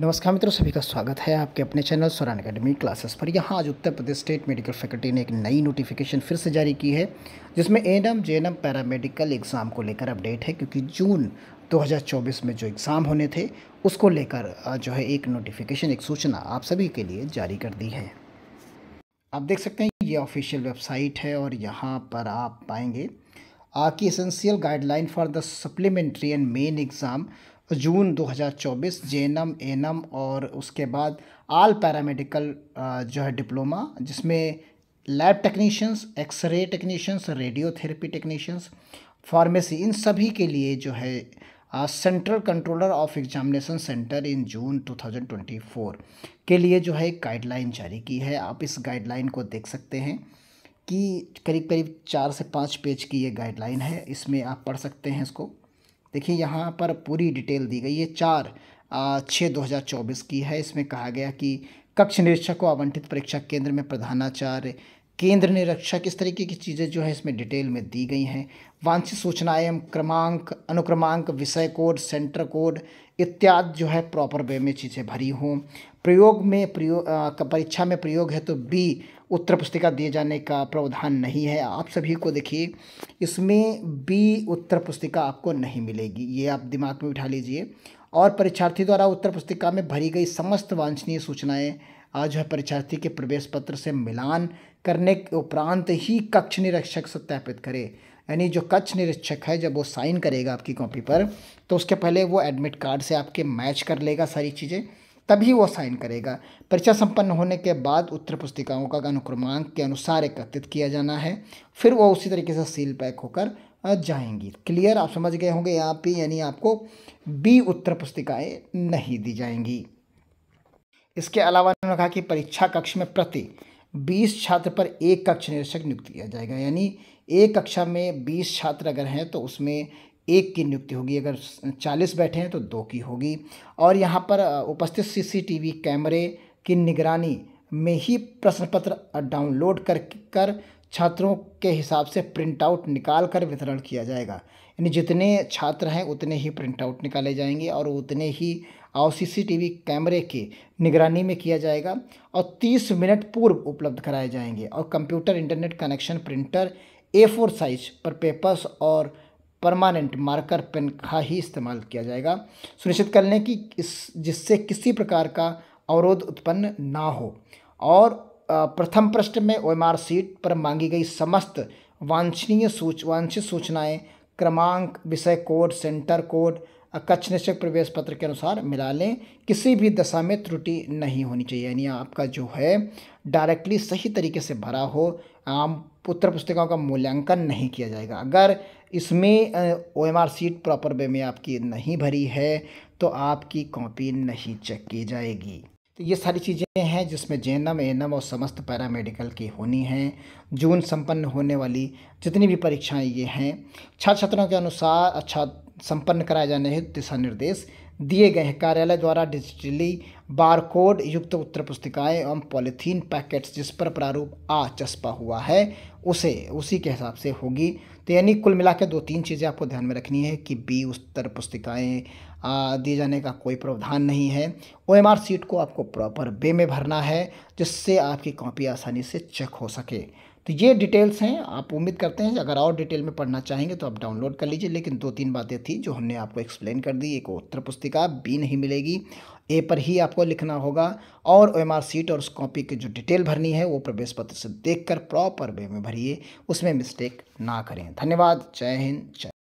नमस्कार मित्रों सभी का स्वागत है आपके अपने चैनल सोरान अकेडमी क्लासेस पर यहाँ आज Uttar Pradesh state medical faculty ने एक नई नोटिफिकेशन फिर से जारी की है जिसमें A N J N paramedical exam को लेकर अपडेट है क्योंकि जून 2024 में जो एग्ज़ाम होने थे उसको लेकर जो है एक नोटिफिकेशन एक सूचना आप सभी के लिए जारी कर दी है आप देख सकते हैं ये ऑफिशियल वेबसाइट है और यहाँ पर आप पाएंगे आ की essential guideline for the supplementary and main exam June 2024 JNM ANM और उसके बाद आल पैरामेडिकल जो है डिप्लोमा जिसमें lab technicians x-ray technicians radiotherapy technicians pharmacy इन सभी के लिए जो है central controller of examination centre in June 2024 के लिए जो है एक गाइडलाइन जारी की है आप इस गाइडलाइन को देख सकते हैं कि करीब करीब चार से पाँच पेज की ये गाइडलाइन है इसमें आप पढ़ सकते हैं इसको देखिए यहाँ पर पूरी डिटेल दी गई है चार छः दो हज़ार चौबीस की है इसमें कहा गया कि कक्ष निरीक्षक को आवंटित परीक्षा केंद्र में प्रधानाचार्य केंद्र ने रक्षा किस तरीके की चीज़ें जो है इसमें डिटेल में दी गई हैं वांछित सूचनाएं क्रमांक अनुक्रमांक विषय कोड सेंटर कोड इत्यादि जो है प्रॉपर वे में चीज़ें भरी हों प्रयोग में प्रयोग परीक्षा में प्रयोग है तो बी उत्तर पुस्तिका दिए जाने का प्रावधान नहीं है आप सभी को देखिए इसमें बी उत्तर पुस्तिका आपको नहीं मिलेगी ये आप दिमाग में बिठा लीजिए और परीक्षार्थी द्वारा उत्तर पुस्तिका में भरी गई समस्त वांछनीय सूचनाएँ आज वह परीक्षार्थी के प्रवेश पत्र से मिलान करने के उपरांत ही कक्ष निरीक्षक सत्यापित करे यानी जो कक्ष निरीक्षक है जब वो साइन करेगा आपकी कॉपी पर तो उसके पहले वो एडमिट कार्ड से आपके मैच कर लेगा सारी चीज़ें तभी वो साइन करेगा परीक्षा संपन्न होने के बाद उत्तर पुस्तिकाओं का अनुक्रमांक के अनुसार एकत्रित किया जाना है फिर वो उसी तरीके से सील पैक होकर जाएंगी क्लियर आप समझ गए होंगे यहाँ पे यानी आपको बी उत्तर पुस्तिकाएँ नहीं दी जाएंगी इसके अलावा उन्होंने कहा कि परीक्षा कक्ष में प्रति बीस छात्र पर एक कक्ष निरीक्षक नियुक्त किया जाएगा यानी एक कक्षा में बीस छात्र अगर हैं तो उसमें एक की नियुक्ति होगी अगर चालीस बैठे हैं तो दो की होगी और यहाँ पर उपस्थित सीसीटीवी कैमरे की निगरानी में ही प्रश्न पत्र डाउनलोड कर कर छात्रों के हिसाब से प्रिंट आउट निकाल कर वितरण किया जाएगा यानी जितने छात्र हैं उतने ही प्रिंट आउट निकाले जाएंगे और उतने ही और सीसीटीवी कैमरे की निगरानी में किया जाएगा और 30 मिनट पूर्व उपलब्ध कराए जाएंगे और computer internet connection printer A four size पर पेपर्स और परमानेंट मार्कर पेन का ही इस्तेमाल किया जाएगा सुनिश्चित कर लें कि इस जिससे किसी प्रकार का अवरोध उत्पन्न ना हो और प्रथम पृष्ठ में ओ सीट पर मांगी गई समस्त वांछनीय सूच वांछित सूचनाएं क्रमांक विषय कोड सेंटर कोड कच्छ निश्चय प्रवेश पत्र के अनुसार मिला लें किसी भी दशा में त्रुटि नहीं होनी चाहिए यानी आपका जो है डायरेक्टली सही तरीके से भरा हो आम उत्तर पुस्तिकाओं का मूल्यांकन नहीं किया जाएगा अगर इसमें O M R sheet proper way में आपकी नहीं भरी है तो आपकी कॉपी नहीं चेक की जाएगी तो ये सारी चीज़ें हैं जिसमें जे एनम और समस्त पैरामेडिकल की होनी हैं जून संपन्न होने वाली जितनी भी परीक्षाएं ये हैं छात्र छात्रों के अनुसार अच्छा संपन्न कराए जाने हेतु दिशा निर्देश दिए गए हैं कार्यालय द्वारा डिजिटली बारकोड युक्त उत्तर पुस्तिकाएँ एवं पॉलिथीन पैकेट्स जिस पर प्रारूप आ चस्पा हुआ है उसे उसी के हिसाब से होगी तो यानी कुल मिला के दो तीन चीज़ें आपको ध्यान में रखनी है कि बी उत्तर पुस्तिकाएँ दिए जाने का कोई प्रावधान नहीं है ओ एम आर सीट को आपको प्रॉपर बे में भरना है जिससे आपकी कॉपी आसानी से चेक हो सके तो ये डिटेल्स हैं आप उम्मीद करते हैं अगर और डिटेल में पढ़ना चाहेंगे तो आप डाउनलोड कर लीजिए लेकिन दो तीन बातें थी जो हमने आपको एक्सप्लेन कर दी एक उत्तर पुस्तिका बी नहीं मिलेगी ए पर ही आपको लिखना होगा और ओ एम आर सीट और उस कॉपी की जो डिटेल भरनी है वो प्रवेश पत्र से कर प्रॉपर वे में भरिए उसमें मिस्टेक ना करें धन्यवाद जय हिंद जय